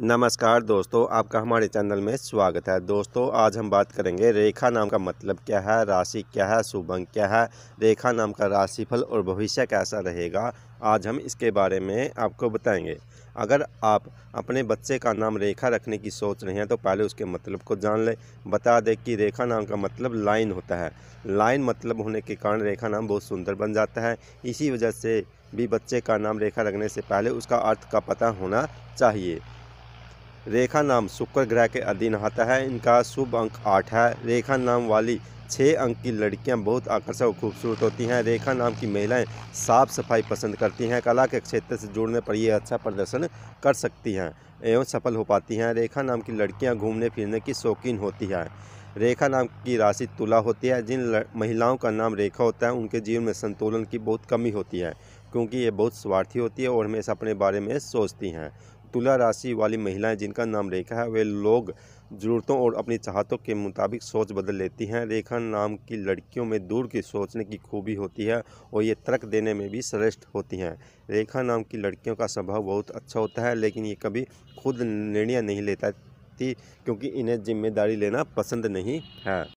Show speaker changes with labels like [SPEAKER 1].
[SPEAKER 1] नमस्कार दोस्तों आपका हमारे चैनल में स्वागत है दोस्तों आज हम बात करेंगे रेखा नाम का मतलब क्या है राशि क्या है शुभंग क्या है रेखा नाम का राशिफल और भविष्य कैसा रहेगा आज हम इसके बारे में आपको बताएंगे अगर आप अपने बच्चे का नाम रेखा रखने की सोच रहे हैं तो पहले उसके मतलब को जान लें बता दें कि रेखा नाम का मतलब लाइन होता है लाइन मतलब होने के कारण रेखा नाम बहुत सुंदर बन जाता है इसी वजह से भी बच्चे का नाम रेखा रखने से पहले उसका अर्थ का पता होना चाहिए रेखा नाम शुक्र ग्रह के अधीन आता है इनका शुभ अंक आठ है रेखा नाम वाली छः अंक की लड़कियां बहुत आकर्षक और खूबसूरत होती हैं रेखा नाम की महिलाएं साफ सफाई पसंद करती हैं कला के क्षेत्र से जुड़ने पर ये अच्छा प्रदर्शन कर सकती हैं एवं सफल हो पाती हैं रेखा नाम की लड़कियां घूमने फिरने की शौकीन होती हैं रेखा नाम की राशि तुला होती है जिन महिलाओं का नाम रेखा होता है उनके जीवन में संतुलन की बहुत कमी होती है क्योंकि ये बहुत स्वार्थी होती है और हमेशा अपने बारे में सोचती हैं तुला राशि वाली महिलाएं जिनका नाम रेखा है वे लोग ज़रूरतों और अपनी चाहतों के मुताबिक सोच बदल लेती हैं रेखा नाम की लड़कियों में दूर की सोचने की खूबी होती है और ये तर्क देने में भी श्रेष्ठ होती हैं रेखा नाम की लड़कियों का स्वभाव बहुत अच्छा होता है लेकिन ये कभी खुद निर्णय नहीं लेता क्योंकि इन्हें जिम्मेदारी लेना पसंद नहीं है